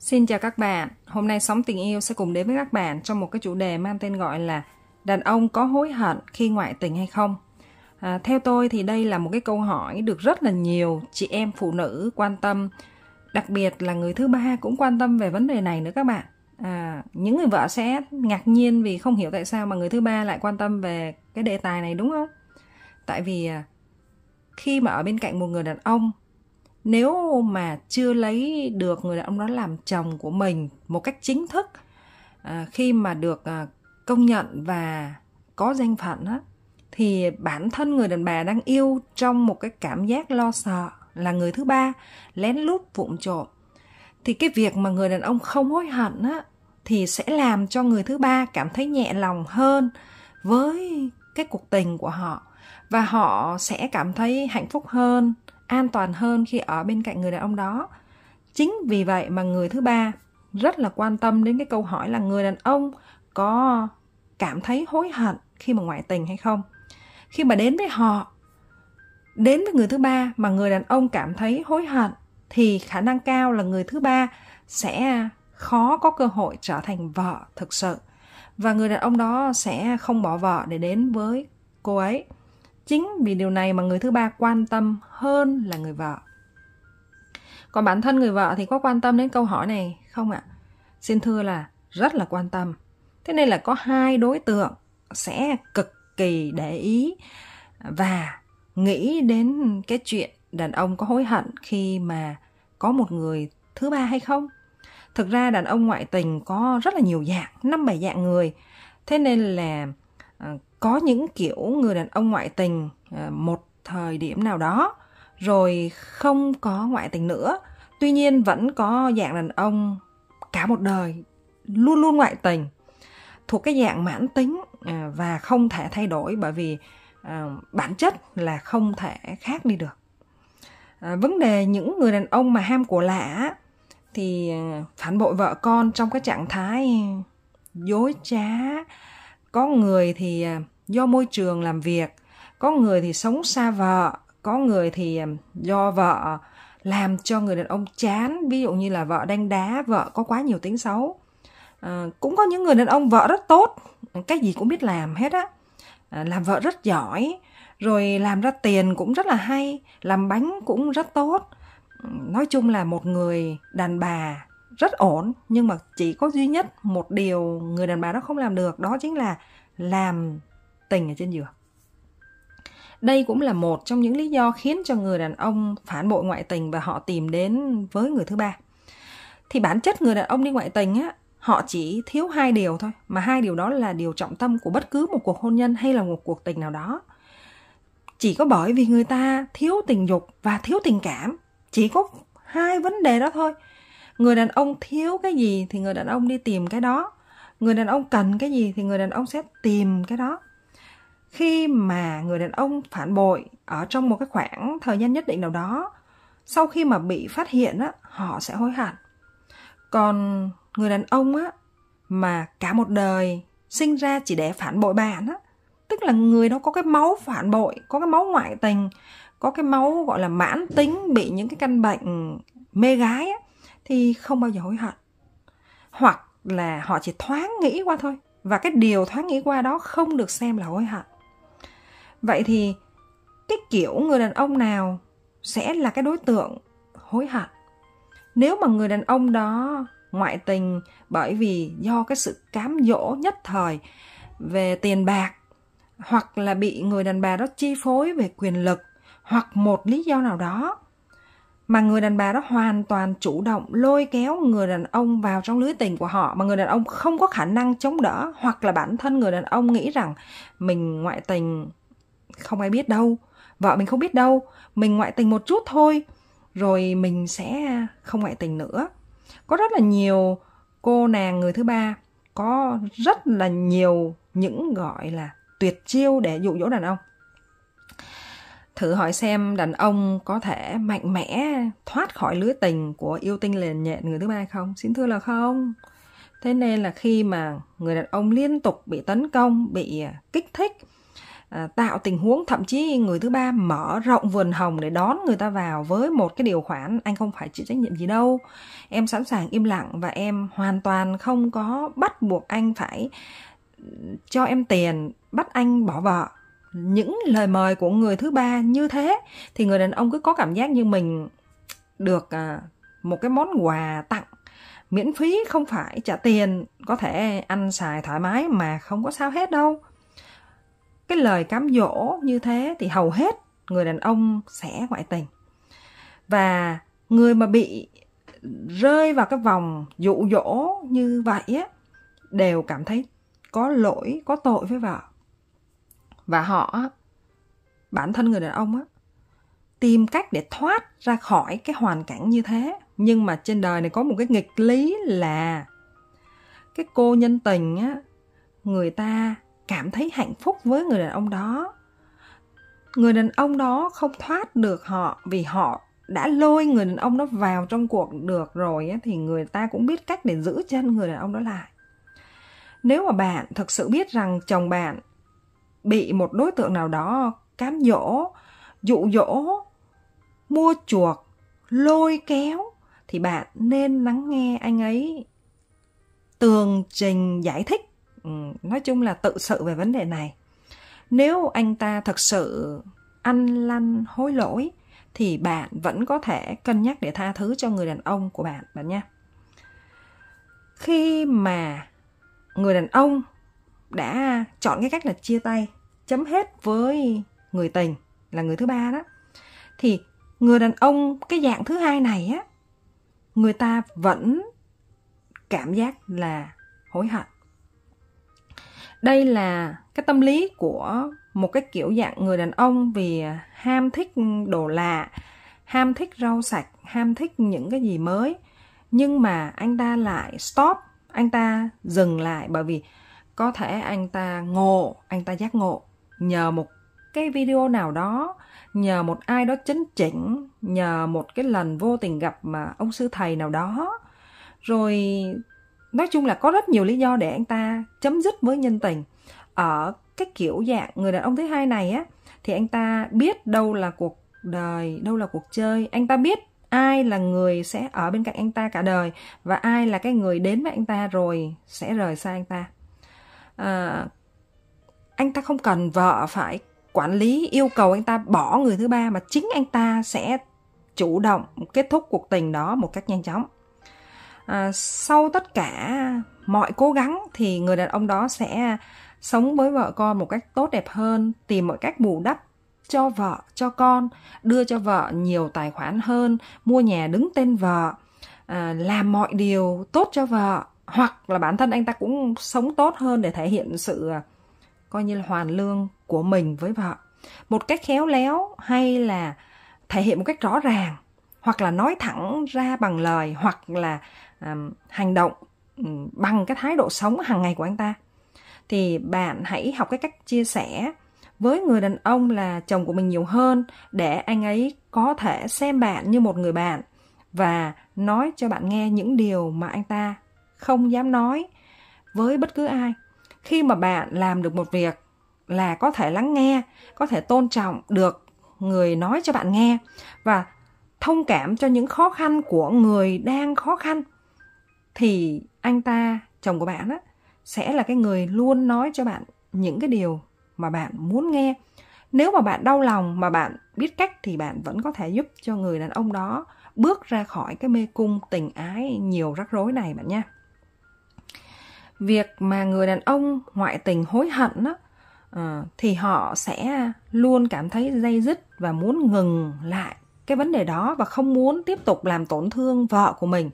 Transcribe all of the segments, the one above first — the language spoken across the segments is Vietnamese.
Xin chào các bạn, hôm nay Sống Tình Yêu sẽ cùng đến với các bạn trong một cái chủ đề mang tên gọi là Đàn ông có hối hận khi ngoại tình hay không? À, theo tôi thì đây là một cái câu hỏi được rất là nhiều chị em phụ nữ quan tâm, đặc biệt là người thứ ba cũng quan tâm về vấn đề này nữa các bạn. À, những người vợ sẽ ngạc nhiên vì không hiểu tại sao mà người thứ ba lại quan tâm về cái đề tài này đúng không? Tại vì à, khi mà ở bên cạnh một người đàn ông nếu mà chưa lấy được người đàn ông đó làm chồng của mình một cách chính thức à, khi mà được à, công nhận và có danh phận á thì bản thân người đàn bà đang yêu trong một cái cảm giác lo sợ là người thứ ba lén lút vụng trộm thì cái việc mà người đàn ông không hối hận á thì sẽ làm cho người thứ ba cảm thấy nhẹ lòng hơn với cái cuộc tình của họ và họ sẽ cảm thấy hạnh phúc hơn an toàn hơn khi ở bên cạnh người đàn ông đó chính vì vậy mà người thứ ba rất là quan tâm đến cái câu hỏi là người đàn ông có cảm thấy hối hận khi mà ngoại tình hay không khi mà đến với họ đến với người thứ ba mà người đàn ông cảm thấy hối hận thì khả năng cao là người thứ ba sẽ khó có cơ hội trở thành vợ thực sự và người đàn ông đó sẽ không bỏ vợ để đến với cô ấy chính vì điều này mà người thứ ba quan tâm hơn là người vợ còn bản thân người vợ thì có quan tâm đến câu hỏi này không ạ xin thưa là rất là quan tâm thế nên là có hai đối tượng sẽ cực kỳ để ý và nghĩ đến cái chuyện đàn ông có hối hận khi mà có một người thứ ba hay không thực ra đàn ông ngoại tình có rất là nhiều dạng năm bảy dạng người thế nên là ờ, có những kiểu người đàn ông ngoại tình ờ, một thời điểm nào đó rồi không có ngoại tình nữa tuy nhiên vẫn có dạng đàn ông cả một đời luôn luôn ngoại tình thuộc cái dạng mãn tính ờ, và không thể thay đổi bởi vì ờ, bản chất là không thể khác đi được vấn đề những người đàn ông mà ham của lạ thì phản bội vợ con trong cái trạng thái dối trá có người thì do môi trường làm việc có người thì sống xa vợ có người thì do vợ làm cho người đàn ông chán ví dụ như là vợ đang đá vợ có quá nhiều tính xấu à, cũng có những người đàn ông vợ rất tốt cái gì cũng biết làm hết á à, làm vợ rất giỏi rồi làm ra tiền cũng rất là hay làm bánh cũng rất tốt nói chung là một người đàn bà rất ổn nhưng mà chỉ có duy nhất một điều người đàn bà đó không làm được đó chính là làm tình ở trên giường đây cũng là một trong những lý do khiến cho người đàn ông phản bội ngoại tình và họ tìm đến với người thứ ba thì bản chất người đàn ông đi ngoại tình á họ chỉ thiếu hai điều thôi mà hai điều đó là điều trọng tâm của bất cứ một cuộc hôn nhân hay là một cuộc tình nào đó chỉ có bởi vì người ta thiếu tình dục và thiếu tình cảm chỉ có hai vấn đề đó thôi người đàn ông thiếu cái gì thì người đàn ông đi tìm cái đó người đàn ông cần cái gì thì người đàn ông sẽ tìm cái đó khi mà người đàn ông phản bội ở trong một cái khoảng thời gian nhất định nào đó sau khi mà bị phát hiện á họ sẽ hối hận còn người đàn ông á mà cả một đời sinh ra chỉ để phản bội bạn á tức là người đó có cái máu phản bội có cái máu ngoại tình có cái máu gọi là mãn tính bị những cái căn bệnh mê gái á, thì không bao giờ hối hận hoặc là họ chỉ thoáng nghĩ qua thôi và cái điều thoáng nghĩ qua đó không được xem là hối hận Vậy thì cái kiểu người đàn ông nào sẽ là cái đối tượng hối hận? Nếu mà người đàn ông đó ngoại tình bởi vì do cái sự cám dỗ nhất thời về tiền bạc hoặc là bị người đàn bà đó chi phối về quyền lực hoặc một lý do nào đó mà người đàn bà đó hoàn toàn chủ động lôi kéo người đàn ông vào trong lưới tình của họ mà người đàn ông không có khả năng chống đỡ hoặc là bản thân người đàn ông nghĩ rằng mình ngoại tình không ai biết đâu vợ mình không biết đâu mình ngoại tình một chút thôi rồi mình sẽ không ngoại tình nữa có rất là nhiều cô nàng người thứ ba có rất là nhiều những gọi là tuyệt chiêu để dụ dỗ đàn ông thử hỏi xem đàn ông có thể mạnh mẽ thoát khỏi lưới tình của yêu tinh liền nhện người thứ ba không xin thưa là không thế nên là khi mà người đàn ông liên tục bị tấn công bị à, kích thích À, tạo tình huống thậm chí người thứ ba mở rộng vườn hồng để đón người ta vào với một cái điều khoản anh không phải chịu trách nhiệm gì đâu em sẵn sàng im lặng và em hoàn toàn không có bắt buộc anh phải ừ, cho em tiền bắt anh bỏ vợ những lời mời của người thứ ba như thế thì người đàn ông cứ có cảm giác như mình được à, một cái món quà tặng miễn phí không phải trả tiền có thể ăn xài thoải mái mà không có sao hết đâu cái lời cám dỗ như thế thì hầu hết người đàn ông sẽ ngoại tình và người mà bị rơi vào cái vòng dụ dỗ như vậy á đều cảm thấy có lỗi có tội với vợ và họ bản thân người đàn ông á tìm cách để thoát ra khỏi cái hoàn cảnh như thế nhưng mà trên đời này có một cái nghịch lý là cái cô nhân tình á người ta cảm thấy hạnh phúc với người đàn ông đó người đàn ông đó không thoát được họ vì họ đã lôi người đàn ông đó vào trong cuộc được rồi thì người ta cũng biết cách để giữ chân người đàn ông đó lại nếu mà bạn thực sự biết rằng chồng bạn bị một đối tượng nào đó cám dỗ dụ dỗ mua chuộc lôi kéo thì bạn nên lắng nghe anh ấy tường trình giải thích Ừ, nói chung là tự sự về vấn đề này nếu anh ta thật sự ăn lăn hối lỗi thì bạn vẫn có thể cân nhắc để tha thứ cho người đàn ông của bạn bạn nhé khi mà người đàn ông đã chọn cái cách là chia tay chấm hết với người tình là người thứ ba đó thì người đàn ông cái dạng thứ hai này á người ta vẫn cảm giác là hối hận đây là cái tâm lý của một cái kiểu dạng người đàn ông vì ham thích đồ lạ ham thích rau sạch ham thích những cái gì mới nhưng mà anh ta lại stop anh ta dừng lại bởi vì có thể anh ta ngộ anh ta giác ngộ nhờ một cái video nào đó nhờ một ai đó chấn chỉnh nhờ một cái lần vô tình gặp mà ông sư thầy nào đó rồi nói chung là có rất nhiều lý do để anh ta chấm dứt với nhân tình ở cái kiểu dạng người đàn ông thứ hai này á thì anh ta biết đâu là cuộc đời đâu là cuộc chơi anh ta biết ai là người sẽ ở bên cạnh anh ta cả đời và ai là cái người đến với anh ta rồi sẽ rời xa anh ta à, anh ta không cần vợ phải quản lý yêu cầu anh ta bỏ người thứ ba mà chính anh ta sẽ chủ động kết thúc cuộc tình đó một cách nhanh chóng à, sau tất cả mọi cố gắng thì người đàn ông đó sẽ sống với vợ con một cách tốt đẹp hơn tìm mọi cách bù đắp cho vợ cho con đưa cho vợ nhiều tài khoản hơn mua nhà đứng tên vợ à, làm mọi điều tốt cho vợ hoặc là bản thân anh ta cũng sống tốt hơn để thể hiện sự à, coi như là hoàn lương của mình với vợ một cách khéo léo hay là thể hiện một cách rõ ràng hoặc là nói thẳng ra bằng lời hoặc là um, hành động um, bằng cái thái độ sống hàng ngày của anh ta thì bạn hãy học cái cách chia sẻ với người đàn ông là chồng của mình nhiều hơn để anh ấy có thể xem bạn như một người bạn và nói cho bạn nghe những điều mà anh ta không dám nói với bất cứ ai khi mà bạn làm được một việc là có thể lắng nghe có thể tôn trọng được người nói cho bạn nghe và thông cảm cho những khó khăn của người đang khó khăn thì anh ta chồng của bạn á sẽ là cái người luôn nói cho bạn những cái điều mà bạn muốn nghe nếu mà bạn đau lòng mà bạn biết cách thì bạn vẫn có thể giúp cho người đàn ông đó bước ra khỏi cái mê cung tình ái nhiều rắc rối này bạn nha việc mà người đàn ông ngoại tình hối hận á, ờ, thì họ sẽ luôn cảm thấy dây dứt và muốn ngừng lại cái vấn đề đó và không muốn tiếp tục làm tổn thương vợ của mình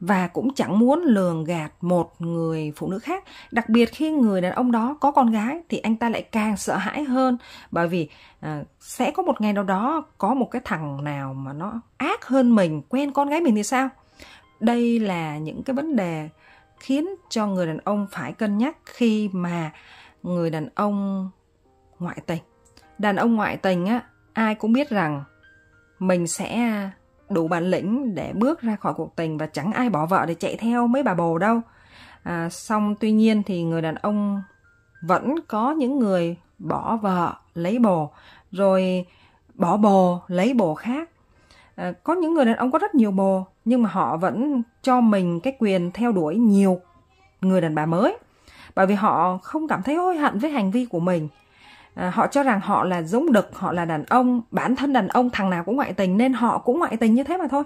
và cũng chẳng muốn lường gạt một người phụ nữ khác đặc biệt khi người đàn ông đó có con gái thì anh ta lại càng sợ hãi hơn bởi vì à, sẽ có một ngày nào đó có một cái thằng nào mà nó ác hơn mình quen con gái mình thì sao đây là những cái vấn đề khiến cho người đàn ông phải cân nhắc khi mà người đàn ông ngoại tình đàn ông ngoại tình á ai cũng biết rằng mình sẽ đủ bản lĩnh để bước ra khỏi cuộc tình và chẳng ai bỏ vợ để chạy theo mấy bà bồ đâu à, xong tuy nhiên thì người đàn ông vẫn có những người bỏ vợ lấy bồ rồi bỏ bồ lấy bồ khác à, có những người đàn ông có rất nhiều bồ nhưng mà họ vẫn cho mình cái quyền theo đuổi nhiều người đàn bà mới bởi vì họ không cảm thấy hối hận với hành vi của mình Ờ, họ cho rằng họ là dũng đực họ là đàn ông bản thân đàn ông thằng nào cũng ngoại tình nên họ cũng ngoại tình như thế mà thôi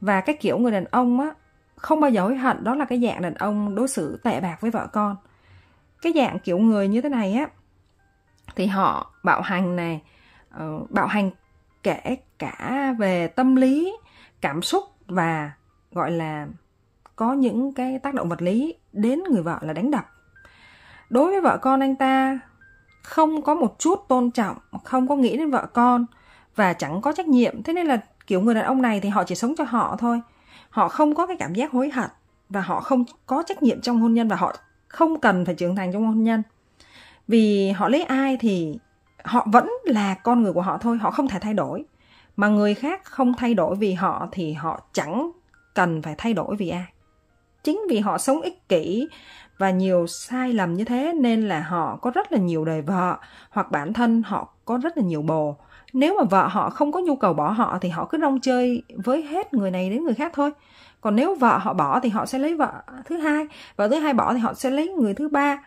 và cái kiểu người đàn ông á không bao giờ hối hận đó là cái dạng đàn ông đối xử tệ bạc với vợ con cái dạng kiểu người như thế này á thì họ bạo hành này ờ, bạo hành kể cả về tâm lý cảm xúc và gọi là có những cái tác động vật lý đến người vợ là đánh đập đối với vợ con anh ta không có một chút tôn trọng không có nghĩ đến vợ con và chẳng có trách nhiệm thế nên là kiểu người đàn ông này thì họ chỉ sống cho họ thôi họ không có cái cảm giác hối hận và họ không có trách nhiệm trong hôn nhân và họ không cần phải trưởng thành trong hôn nhân vì họ lấy ai thì họ vẫn là con người của họ thôi họ không thể thay đổi mà người khác không thay đổi vì họ thì họ chẳng cần phải thay đổi vì ai chính vì họ sống ích kỷ và nhiều sai lầm như thế nên là họ có rất là nhiều đời vợ hoặc bản thân họ có rất là nhiều bồ nếu mà vợ họ không có nhu cầu bỏ họ thì họ cứ rong chơi với hết người này đến người khác thôi còn nếu vợ họ bỏ thì họ sẽ lấy vợ thứ hai vợ thứ hai bỏ thì họ sẽ lấy người thứ ba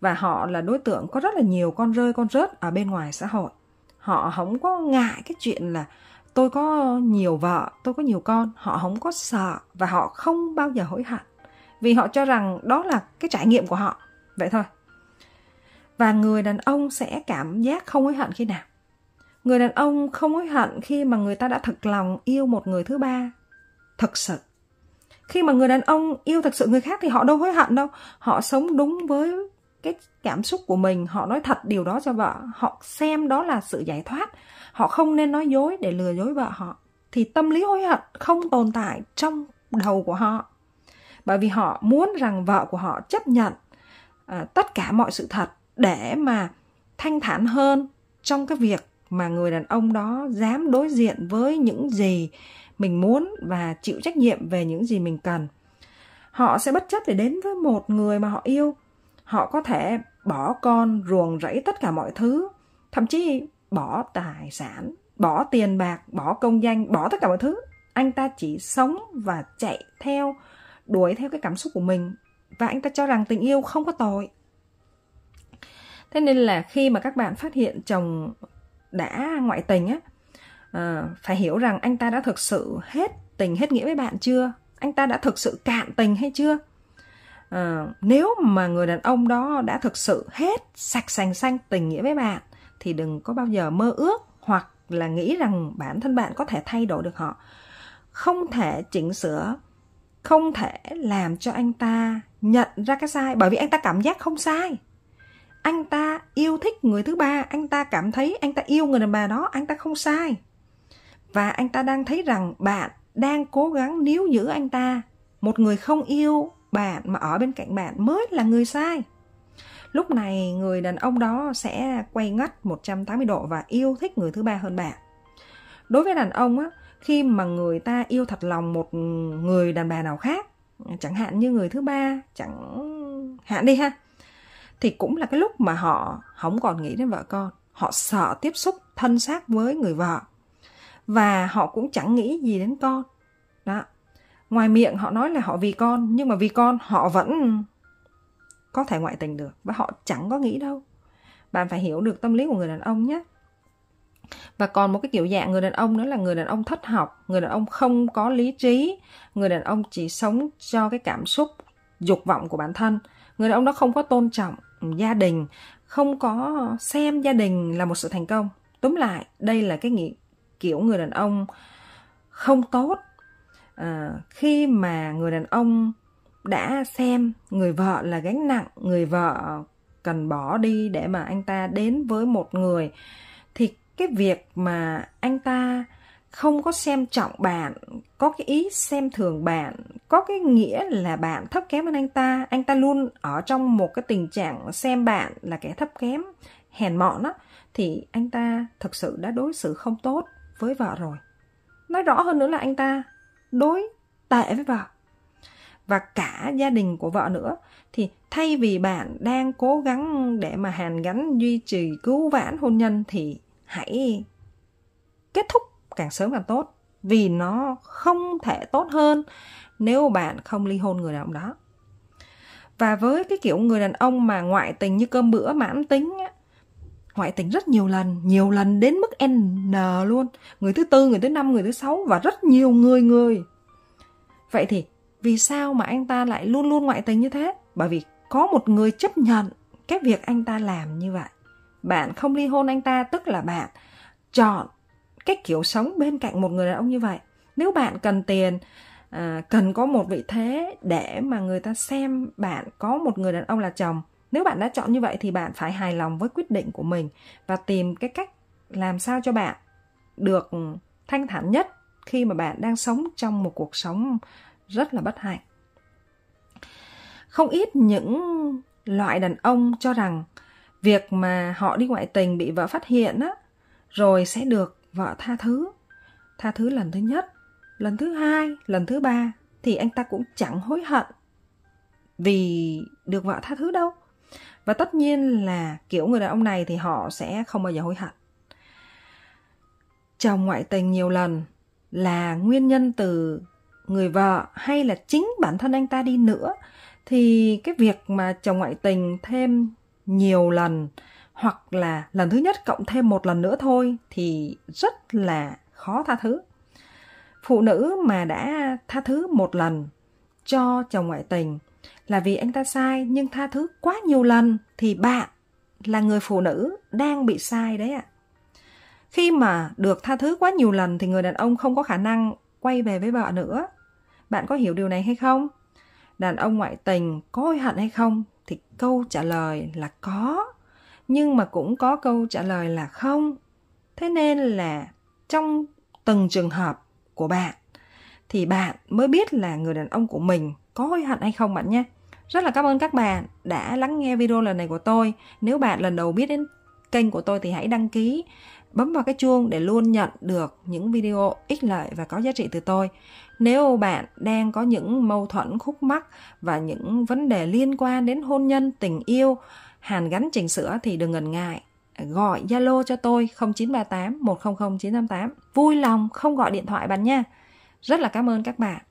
và họ là đối tượng có rất là nhiều con rơi con rớt ở bên ngoài xã hội họ không có ngại cái chuyện là tôi có nhiều vợ tôi có nhiều con họ không có sợ và họ không bao giờ hối hận vì họ cho rằng đó là cái trải nghiệm của họ vậy thôi và người đàn ông sẽ cảm giác không hối hận khi nào người đàn ông không hối hận khi mà người ta đã thật lòng yêu một người thứ ba thật sự khi mà người đàn ông yêu thật sự người khác thì họ đâu hối hận đâu họ sống đúng với cái cảm xúc của mình họ nói thật điều đó cho vợ họ xem đó là sự giải thoát họ không nên nói dối để lừa dối vợ họ thì tâm lý hối hận không tồn tại trong đầu của họ bởi vì họ muốn rằng vợ của họ chấp nhận à, tất cả mọi sự thật để mà thanh thản hơn trong cái việc mà người đàn ông đó dám đối diện với những gì mình muốn và chịu trách nhiệm về những gì mình cần họ sẽ bất chấp để đến với một người mà họ yêu họ có thể bỏ con ruồng rẫy tất cả mọi thứ thậm chí bỏ tài sản bỏ tiền bạc bỏ công danh bỏ tất cả mọi thứ anh ta chỉ sống và chạy theo đuổi theo cái cảm xúc của mình và anh ta cho rằng tình yêu không có tội thế nên là khi mà các bạn phát hiện chồng đã ngoại tình á ờ, phải hiểu rằng anh ta đã thực sự hết tình hết nghĩa với bạn chưa anh ta đã thực sự cạn tình hay chưa à, nếu mà người đàn ông đó đã thực sự hết sạch sành xanh tình nghĩa với bạn thì đừng có bao giờ mơ ước hoặc là nghĩ rằng bản thân bạn có thể thay đổi được họ không thể chỉnh sửa không thể làm cho anh ta nhận ra cái sai bởi vì anh ta cảm giác không sai anh ta yêu thích người thứ ba anh ta cảm thấy anh ta yêu người đàn bà đó anh ta không sai và anh ta đang thấy rằng bạn đang cố gắng níu giữ anh ta một người không yêu bạn mà ở bên cạnh bạn mới là người sai lúc này người đàn ông đó sẽ quay ngắt 180 độ và yêu thích người thứ ba hơn bạn đối với đàn ông á khi mà người ta yêu thật lòng một người đàn bà nào khác chẳng hạn như người thứ ba chẳng hạn đi ha thì cũng là cái lúc mà họ không còn nghĩ đến vợ con họ sợ tiếp xúc thân xác với người vợ và họ cũng chẳng nghĩ gì đến con đó ngoài miệng họ nói là họ vì con nhưng mà vì con họ vẫn có thể ngoại tình được và họ chẳng có nghĩ đâu bạn phải hiểu được tâm lý của người đàn ông nhé và còn một cái kiểu dạng người đàn ông nữa là người đàn ông thất học người đàn ông không có lý trí người đàn ông chỉ sống cho cái cảm xúc dục vọng của bản thân người đàn ông đó không có tôn trọng gia đình không có xem gia đình là một sự thành công tóm lại đây là cái nghĩ kiểu người đàn ông không tốt à, khi mà người đàn ông đã xem người vợ là gánh nặng người vợ cần bỏ đi để mà anh ta đến với một người cái việc mà anh ta không có xem trọng bạn có cái ý xem thường bạn có cái nghĩa là bạn thấp kém hơn anh ta anh ta luôn ở trong một cái tình trạng xem bạn là kẻ thấp kém hèn mọn á thì anh ta thực sự đã đối xử không tốt với vợ rồi nói rõ hơn nữa là anh ta đối tệ với vợ và cả gia đình của vợ nữa thì thay vì bạn đang cố gắng để mà hàn gắn duy trì cứu vãn hôn nhân thì hãy kết thúc càng sớm càng tốt vì nó không thể tốt hơn nếu bạn không ly hôn người đàn ông đó và với cái kiểu người đàn ông mà ngoại tình như cơm bữa mãn tính á, ngoại tình rất nhiều lần nhiều lần đến mức n luôn người thứ tư người thứ năm người thứ sáu và rất nhiều người người vậy thì vì sao mà anh ta lại luôn luôn ngoại tình như thế bởi vì có một người chấp nhận cái việc anh ta làm như vậy bạn không ly hôn anh ta tức là bạn chọn cái kiểu sống bên cạnh một người đàn ông như vậy nếu bạn cần tiền à, cần có một vị thế để mà người ta xem bạn có một người đàn ông là chồng nếu bạn đã chọn như vậy thì bạn phải hài lòng với quyết định của mình và tìm cái cách làm sao cho bạn được thanh thản nhất khi mà bạn đang sống trong một cuộc sống rất là bất hạnh không ít những loại đàn ông cho rằng việc mà họ đi ngoại tình bị vợ phát hiện á rồi sẽ được vợ tha thứ tha thứ lần thứ nhất lần thứ hai lần thứ ba thì anh ta cũng chẳng hối hận vì được vợ tha thứ đâu và tất nhiên là kiểu người đàn ông này thì họ sẽ không bao giờ hối hận chồng ngoại tình nhiều lần là nguyên nhân từ người vợ hay là chính bản thân anh ta đi nữa thì cái việc mà chồng ngoại tình thêm nhiều lần hoặc là lần thứ nhất cộng thêm một lần nữa thôi thì rất là khó tha thứ phụ nữ mà đã tha thứ một lần cho chồng ngoại tình là vì anh ta sai nhưng tha thứ quá nhiều lần thì bạn là người phụ nữ đang bị sai đấy ạ khi mà được tha thứ quá nhiều lần thì người đàn ông không có khả năng quay về với vợ nữa bạn có hiểu điều này hay không đàn ông ngoại tình có hối hận hay không thì câu trả lời là có nhưng mà cũng có câu trả lời là không thế nên là trong từng trường hợp của bạn thì bạn mới biết là người đàn ông của mình có hối hận hay không bạn nhé rất là cảm ơn các bạn đã lắng nghe video lần này của tôi nếu bạn lần đầu biết đến kênh của tôi thì hãy đăng ký bấm vào cái chuông để luôn nhận được những video ích lợi và có giá trị từ tôi nếu bạn đang có những mâu thuẫn khúc mắc và những vấn đề liên quan đến hôn nhân tình yêu hàn gắn chỉnh sửa thì đừng ngần ngại gọi Zalo cho tôi 0938 100 988. Vui lòng không gọi điện thoại bạn nha. Rất là cảm ơn các bạn.